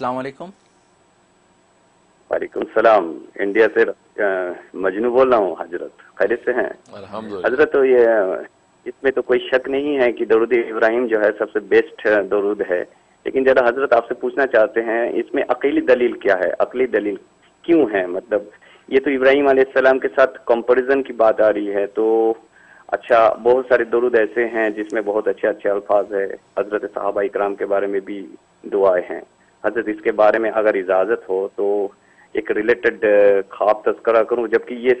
वालेकुम सलाम इंडिया से मजनू बोल रहा हूँ हजरत खैर से हैं हजरत तो ये इसमें तो कोई शक नहीं है कि दरुद इब्राहिम जो है सबसे बेस्ट दरुद है लेकिन जरा हजरत आपसे पूछना चाहते हैं इसमें अकेली दलील क्या है अकेली दलील क्यों है मतलब ये तो इब्राहिम आसमाम के साथ कम्पेरिजन की बात आ रही है तो अच्छा बहुत सारे दरुद ऐसे हैं जिसमें बहुत अच्छे अच्छे अल्फाज है हजरत साहबा इक्राम के बारे में भी दुआएं हैं हजरत इसके बारे में अगर इजाज़त हो तो एक रिलेटेड खाब तस्करा करूं जबकि ये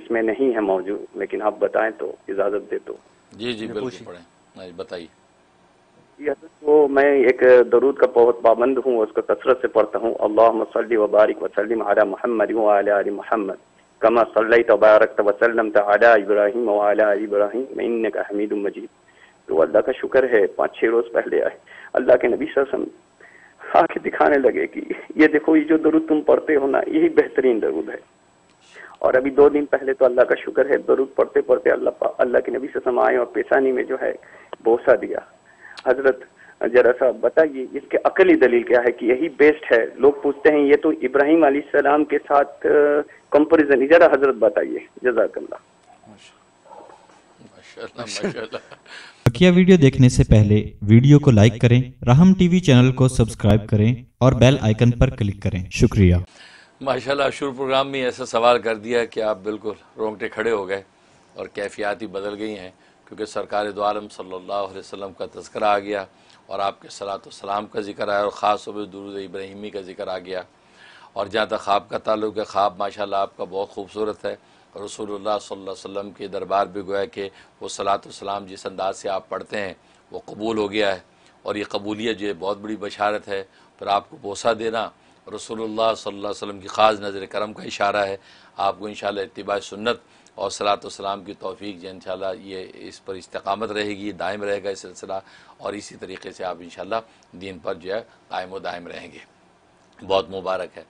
इसमें नहीं है मौजूद लेकिन आप बताएं तो इजाज़त दे तो जी जी बिल्कुल बताइए तो मैं एक दरूद का बहुत पाबंद हूँ उसको कसरत से पढ़ता हूँ अल्लाह सल वबारिक वसलम आला महमद आला महमद कमा सल्लई तबारक वसलम तला इब्राहिम आला इब्राहिम इन का हमीद मजीद तो अल्लाह का शुक्र है पाँच छः रोज़ पहले आए अल्लाह के नबी सर आके दिखाने लगे कि ये देखो ये जो दरुद तुम पढ़ते हो ना यही बेहतरीन दरुद है और अभी दो दिन पहले तो अल्लाह का शुक्र है दरुद पढ़ते पढ़ते अल्लाह अल्लाह के नबी से समाए और पेशानी में जो है बोसा दिया हजरत जरा सा बताइए इसके अकली दलील क्या है कि यही बेस्ट है लोग पूछते हैं ये तो इब्राहिम सलाम के साथ कंपेरिजन जरा हजरत बताइए जजाकल्ला बकिया वीडियो देखने से पहले वीडियो को लाइक करें राहम टीवी चैनल को सब्सक्राइब करें और बेल आइकन पर क्लिक करें शुक्रिया माशाल्लाह शुरू प्रोग्राम में ऐसा सवाल कर दिया कि आप बिल्कुल रोंगटे खड़े हो गए और कैफियात ही बदल गई हैं क्योंकि सरकार दो सल्ला सल्लल्लाहु का तस्करा आ गया और आपके सलात सलाम का जिक्र आया और ख़ास तौर पर दुरुद इब्राहिमी का जिक्र आ गया और जहाँ तक ख्वाब का ताल्लुक है ख्वाब माशाल्लाह आपका बहुत खूबसूरत है रसूलुल्लाह सल्लल्लाहु अलैहि वसल्लम के दरबार भी गोया कि वो सलात सलाम जिस अंदाज से आप पढ़ते हैं वो कबूल हो गया है और ये कबूलियत जो है बहुत बड़ी बशारत है पर आपको बोसा देना रसूलुल्लाह सल्लल्लाहु अलैहि वसल्लम की ख़ास नज़र करम का इशारा है आपको इन इतबा सुन्नत और सलात सलाम की तोफ़ी जो इन ये इस पर इस्तकामत रहेगी दायम रहेगा ये सिलसिला और इसी तरीके से आप इन दीन पर जो है कायम व दायम रहेंगे बहुत मुबारक है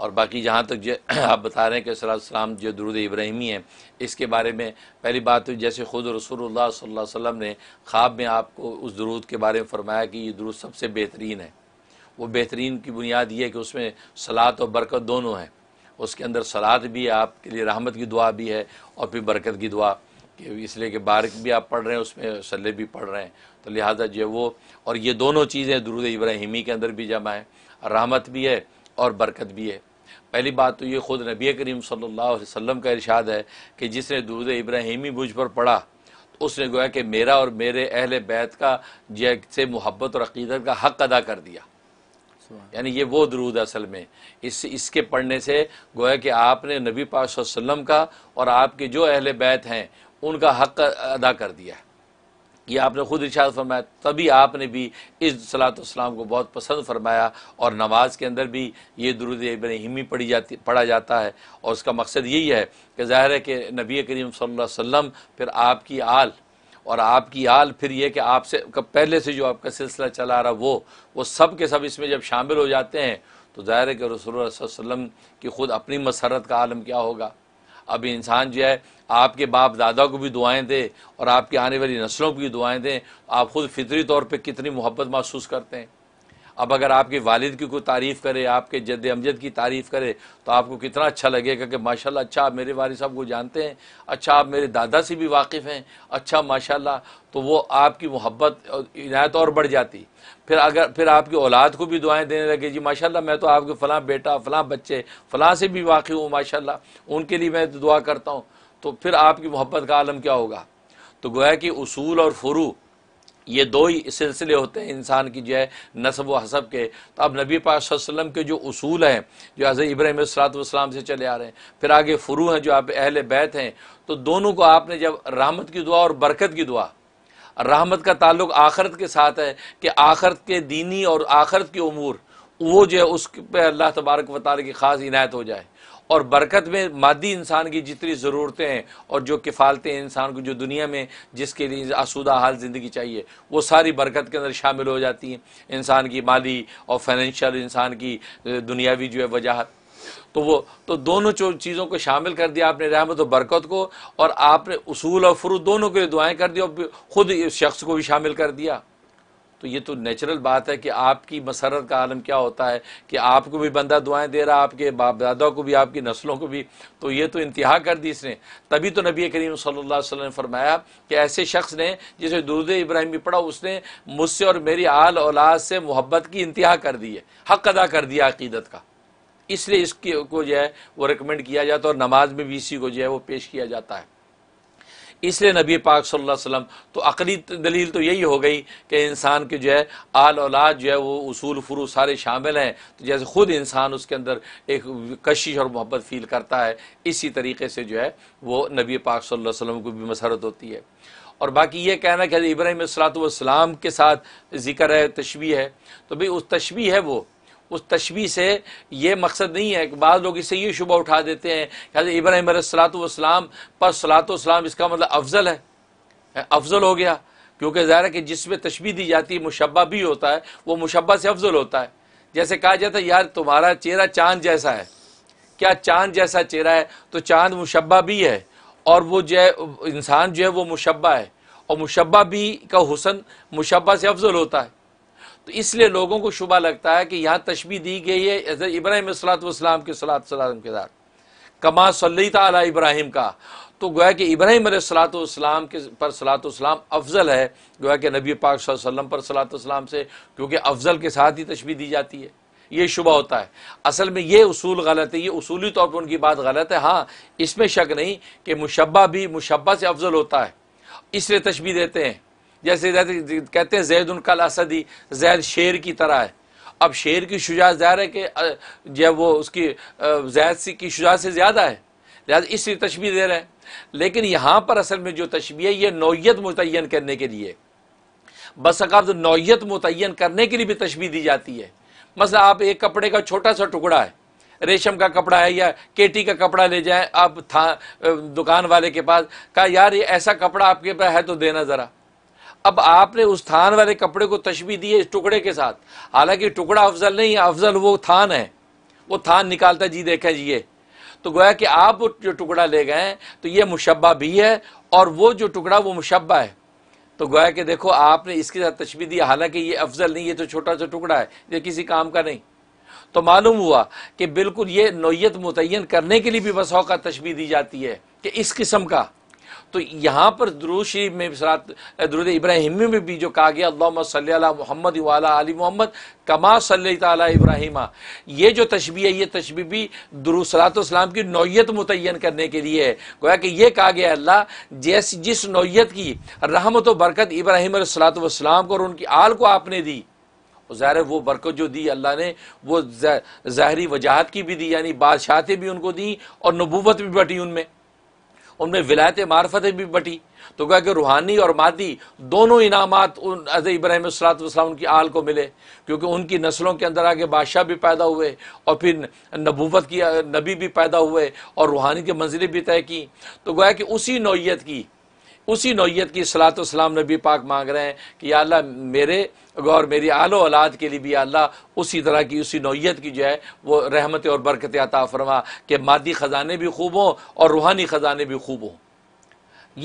और बाकी जहाँ तक जो आप बता रहे हैं कि सलाम जो दरुद इब्राहिमी है इसके बारे में पहली बात तो जैसे ख़ुद रसूलुल्लाह सल्लल्लाहु अलैहि वसल्लम ने ख्वाब में आपको उस दरूद के बारे में फ़रमाया कि ये दरूद सबसे बेहतरीन है वो बेहतरीन की बुनियाद ये है कि उसमें सलात और बरकत दोनों है उसके अंदर सलात भी है आपके लिए रहमत की दुआ भी है और फिर बरकत की दुआ कि इसलिए कि बारक भी आप पढ़ रहे हैं उसमें सल्ले भी पढ़ रहे हैं तो लिहाजा जो वो और ये दोनों चीज़ें दरूद इब्राहिमी के अंदर भी जमा है रहमत भी है और बरकत भी है पहली बात तो ये ख़ुद नबी करीम सल्लल्लाहु अलैहि वसल्लम का इरशाद है कि जिसने दूर इब्राहिमी मुझ पर पढ़ा तो उसने गोया कि मेरा और मेरे अहल बैत का जैसे मोहब्बत और अकीदत का हक़ अदा कर दिया यानी ये वो दरूद असल में इस इसके पढ़ने से गोया कि आपने नबी पाक वसल्लम का और आपके जो अहल बैत हैं उनका हक़ अदा कर दिया है ये आपने खुद इर्शाद फरमाया तभी आपने भी इस सलातम को बहुत पसंद फरमाया और नमाज के अंदर भी ये दुरुद इब्राहिमी पढ़ी जाती पढ़ा जाता है और उसका मकसद यही है कि ज़ाहिर है कि नबी करीम वसल्लम फिर आपकी आल और आपकी आल फिर ये कि आपसे पहले से जो आपका सिलसिला चला रहा वो वो सब के सब इसमें जब शामिल हो जाते हैं तो ज़ाहिर है कि रसोल वसम की ख़ुद अपनी मसरत का आलम क्या होगा अब इंसान जो है आपके बाप दादा को भी दुआएं दे और आपकी आने वाली नस्लों को भी दुआएं दें आप ख़ुद फितरी तौर पे कितनी मोहब्बत महसूस करते हैं अब अगर आपके वालिद की कोई तारीफ़ करे आपके जद अमजद की तारीफ़ करे तो आपको कितना अच्छा लगेगा कि माशाल्लाह अच्छा आप मेरे वालिद साहब को जानते हैं अच्छा आप मेरे दादा से भी वाकिफ़ हैं अच्छा माशाल्लाह तो वो आपकी मोहब्बत इनायत और बढ़ जाती फिर अगर फिर आपकी औलाद को भी दुआएँ देने लगे जी माशा मैं तो आपके फ़लाँ बेटा फ़लाँ बच्चे फ़लाँ से भी वाकिफ़ हूँ माशा उनके लिए मैं दुआ करता हूँ तो फिर आपकी मोहब्बत का आलम क्या होगा तो गोया कि उसूल और फ़रू ये दो ही सिलसिले होते हैं इंसान की जो है नसब व हसब के तो अब नबी पाक वसल्लम के जो असूल हैं जो हज़र इब्राहिम सलातम से चले आ रहे हैं फिर आगे फ़ुरू हैं जो आप अहल बैत हैं तो दोनों को आपने जब रहमत की दुआ और बरकत की दुआ रहमत का ताल्लुक आखरत के साथ है कि आखरत के दीनी और आखरत के अमूर वो जो है उस पर अल्लाह तबारक वाली की ख़ास इनायत हो जाए और बरकत में मादी इंसान की जितनी ज़रूरतें हैं और जो किफ़ालतें हैं इंसान को जो दुनिया में जिसके लिए आसूदा हाल ज़िंदगी चाहिए वो सारी बरकत के अंदर शामिल हो जाती हैं इंसान की माली और फाइनेंशियल इंसान की दुनियावी जो है वजाहत तो वो तो दोनों चीज़ों को शामिल कर दिया आपने रहमत और बरकत को और आपने उसूल और फ्रू दोनों के लिए दुआएँ कर दी और ख़ुद इस शख्स को भी शामिल कर दिया तो ये तो नेचुरल बात है कि आपकी मसरत का आलम क्या होता है कि आपको भी बंदा दुआएं दे रहा आपके बाप दादा को भी आपकी नस्लों को भी तो ये तो इंतहा कर दी इसने तभी तो नबी करीम सल्लल्लाहु अलैहि वसल्लम ने फरमाया कि ऐसे शख्स ने जिसे दूर इब्राहिम भी पढ़ा उसने मुझसे और मेरी आल औलाद से मोहब्बत की इंतहा कर दी है हक अदा कर दिया अकीदत का इसलिए इसके को जो है वो रिकमेंड किया जाता है और नमाज में भी इसी को जो है वो पेश किया जाता है इसलिए नबी पाक सल्लल्लाहु अलैहि वसल्लम तो अकली दलील तो यही हो गई कि इंसान के जो है आल औलाद जो है वो उसूल फ्रू सारे शामिल हैं तो जैसे ख़ुद इंसान उसके अंदर एक कशिश और मोहब्बत फ़ील करता है इसी तरीके से जो है वो नबी पाक सल्लल्लाहु अलैहि वसल्लम को भी मसरत होती है और बाकी ये कहना कि इब्राहिम सलात के साथ ज़िक्र है तशबी है तो भाई उस तशबी है वो उस तशबी से ये मकसद नहीं है कि बाद लोग इससे ये शुबा उठा देते हैं कि इब्राहिम सलातम पर सलातम इसका मतलब अफजल है हाँ, अफजल हो गया क्योंकि ज़ाहिर है कि जिसमें तशबी दी जाती है मुशबा भी होता है वो मुशबा से अफजल होता है जैसे कहा जाता है यार तुम्हारा चेहरा चांद जैसा है क्या चांद जैसा चेहरा है तो चांद मुशबा भी है और वो जो इंसान जो है वो मुशबा है और मुशबा भी का हुसन मुशबा से अफजल होता है तो इसलिए लोगों को शुबा लगता है कि यहाँ तशबी दी गई है इब्राहिम सलातम के सलाम के साथ कमा सल्लता अला इब्राहिम का तो गोया कि इब्राहिम सलातम के पर सलातम अफजल है गोया कि नबी पाक वसल्लम पर सलातम से क्योंकि अफजल के साथ ही तशबी दी जाती है ये शुबा होता है असल में ये उसूल गलत है ये उसूली तौर पर उनकी बात गलत है हाँ इसमें शक नहीं कि मुशबा भी मुशबा से अफजल होता है इसलिए तशबी देते हैं जैसे कहते हैं जैद उनकल असदी जैद शेर की तरह है अब शेर की शुजात ज़ाहिर है कि जब वो उसकी जैद सी की शुजा से ज़्यादा है लिहाजा इसलिए तशबी दे रहे हैं लेकिन यहाँ पर असल में जो तशबी है ये नौीयत मुतन करने के लिए बस अकाब तो नौीयत मुतन करने के लिए भी तशबी दी जाती है बस आप एक कपड़े का छोटा सा टुकड़ा है रेशम का कपड़ा है या केटी का कपड़ा ले जाएं आप था दुकान वाले के पास कहा यार ये ऐसा कपड़ा आपके पास है तो देना ज़रा अब आपने उस थान वाले कपड़े को तशबी दी है इस टुकड़े के साथ हालांकि टुकड़ा अफजल नहीं है अफजल वो थान है वो थान निकालता जी देखा जी ये तो गोया कि आप जो टुकड़ा ले गए तो ये मुशबा भी है और वो जो टुकड़ा वो मुशबा है तो गोया कि देखो आपने इसके साथ तशबी दी हालांकि ये अफजल नहीं ये तो छोटा सा टुकड़ा है ये किसी काम का नहीं तो मालूम हुआ कि बिल्कुल ये नोयत मुतन करने के लिए भी बस का तशबी दी जाती है कि इस किस्म का तो यहाँ पर द्रोशी में सरात दरुद इब्राहिमी में भी जो कहा गया अल्लाह मोहम्मद वाला अली मोहम्मद कमा सल इब्राहिमा ये जो तशबी है ये तशबी भी दुरुसलातम की नौयत मुतन करने के लिए है गोया कि यह कहा गया अल्लाह जैस जिस नौयत की रहमत व बरकत इब्राहिम सलातम को और उनकी आल को आपने दी ज़ाहिर वो बरकत जो दी अल्लाह ने वो ज़ाहरी वजाहत की भी दी यानी बादशाहतें भी उनको दी और नबूवत भी बटी उनमें उनमें विलायत मार्फतें भी बटी तो क्या कि रूहानी और मादी दोनों इनाम उन अज इब्राहिम सलातम की आल को मिले क्योंकि उनकी नस्लों के अंदर आगे बादशाह भी पैदा हुए और फिर नबूवत की नबी भी पैदा हुए और रूहानी के मंजिलें भी तय की तो गोया कि उसी नौीयत की उसी नौीयत की सलात सलाम नबी पाक मांग रहे हैं कि अल्लाह मेरे और मेरी आलो औलाद के लिए भी अल्लाह उसी तरह की उसी नौीयत की जो है वो रहमत और बरकत आता फरमा कि मादी ख़जाने भी खूब हों और रूहानी ख़जाने भी खूब हों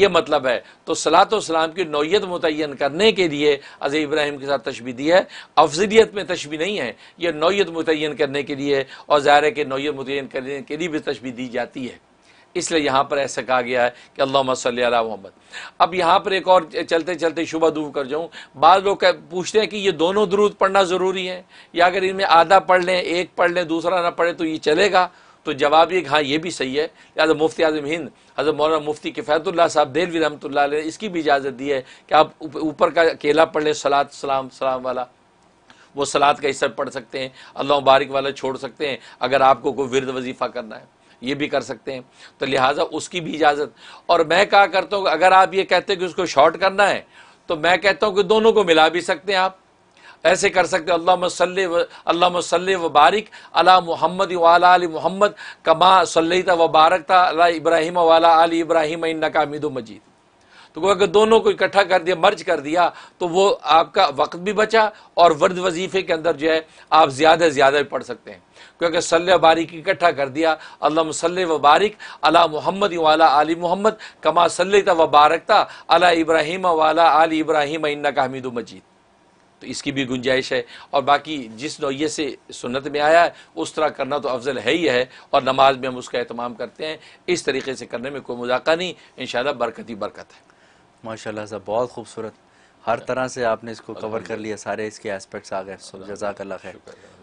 ये मतलब है तो सलात सलाम की नौीयत मुतन करने के लिए अज़य इब्राहिम के साथ तशबी दी है अफजलियत में तशबी नहीं है यह नौीयत मुतन करने के लिए और ज़ाहिर के नौीयत मुतन करने के लिए भी तशबी दी जाती है इसलिए यहाँ पर ऐसा कहा गया है कि अल्लाह मसल मोहम्मद अब यहाँ पर एक और चलते चलते शुबा दूर कर जाऊँ बाद लोग पूछते हैं कि ये दोनों दरूद पढ़ना ज़रूरी है या अगर इनमें आधा पढ़ लें एक पढ़ लें दूसरा ना पढ़े तो ये चलेगा तो जवाब ये हाँ ये भी सही है लिहाजा मुफ्ती आजम हिंद हज़रत मौलाना मुफ्ती किफ़ैतुल्ला साहब देलवी रहमत ने इसकी भी इजाज़त दी है कि आप ऊपर का केला पढ़ लें सलात सलाम सलाम वाला वो सलाद का हिस्सा पढ़ सकते हैं अल्लाह मुबारक वाला छोड़ सकते हैं अगर आपको कोई विरद वजीफ़ा करना है ये भी कर सकते हैं तो लिहाजा उसकी भी इजाज़त और मैं कहा करता हूँ अगर आप ये कहते हैं कि उसको शॉर्ट करना है तो मैं कहता हूँ कि दोनों को मिला भी सकते हैं आप ऐसे कर सकते हो अल्लाह सल व बारिक अला मोहम्मद वाला मोहम्मद कमा सल व बारक था अला इब्राहिम वाला अली इब्राहिम नकामिद मजीद तो गोया अगर दोनों को इकट्ठा कर दिया मर्ज कर दिया तो वो आपका वक्त भी बचा और वर्द वजीफे के अंदर जो है आप ज़्यादा से ज़्यादा भी पढ़ सकते हैं क्योंकि सल बारिक इकट्ठा कर दिया अल्लाह सल व बारिक अला मोहम्मद वाला आली मोहम्मद कमा सल्लता व बारकता अला इब्राहिम वाला आली इब्राहिम इन्ना का हमीद मजीद तो इसकी भी गुंजाइश है और बाकी जिस नोये से सुन्नत में आया है उस तरह करना तो अफजल है ही है और नमाज में हम उसका अहतमाम करते हैं इस तरीके से करने में कोई मुजाका नहीं इन बरकत ही बरकत है माशाल्लाह सा बहुत खूबसूरत हर तरह से आपने इसको कवर कर लिया सारे इसके एस्पेक्ट्स आ गए जजाक अल्लाह खैर